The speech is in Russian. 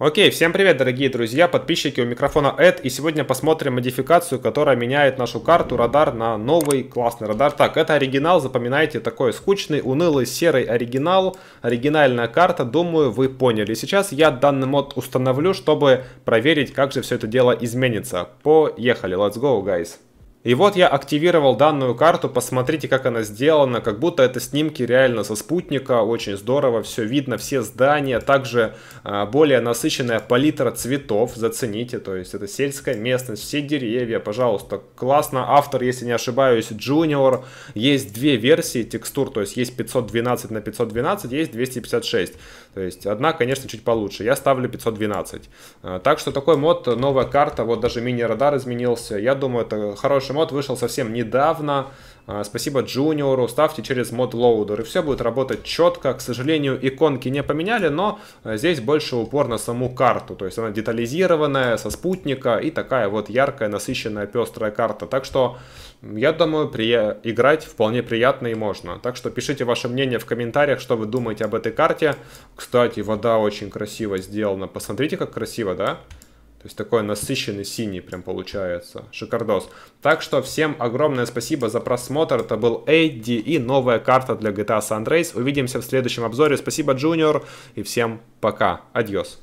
Окей, всем привет, дорогие друзья, подписчики, у микрофона Эд, и сегодня посмотрим модификацию, которая меняет нашу карту радар на новый классный радар. Так, это оригинал, запоминайте, такой скучный, унылый, серый оригинал, оригинальная карта, думаю, вы поняли. Сейчас я данный мод установлю, чтобы проверить, как же все это дело изменится. Поехали, let's go, guys. И вот я активировал данную карту, посмотрите, как она сделана, как будто это снимки реально со спутника, очень здорово, все видно, все здания, также э, более насыщенная палитра цветов, зацените, то есть это сельская местность, все деревья, пожалуйста, классно, автор, если не ошибаюсь, Junior, есть две версии текстур, то есть есть 512 на 512, есть 256, то есть одна, конечно, чуть получше, я ставлю 512, э, а, так что такой мод, новая карта, вот даже мини-радар изменился, я думаю, это хороший хороший мод, вышел совсем недавно. А, спасибо Джуниору. ставьте через мод Loader, и все будет работать четко. К сожалению, иконки не поменяли, но а, здесь больше упор на саму карту. То есть она детализированная, со спутника, и такая вот яркая, насыщенная, пестрая карта. Так что, я думаю, при... играть вполне приятно и можно. Так что пишите ваше мнение в комментариях, что вы думаете об этой карте. Кстати, вода очень красиво сделана. Посмотрите, как красиво, да? То есть такой насыщенный синий прям получается. Шикардос. Так что всем огромное спасибо за просмотр. Это был Эдди и новая карта для GTA San Andreas. Увидимся в следующем обзоре. Спасибо, Джуниор. И всем пока. Адьос.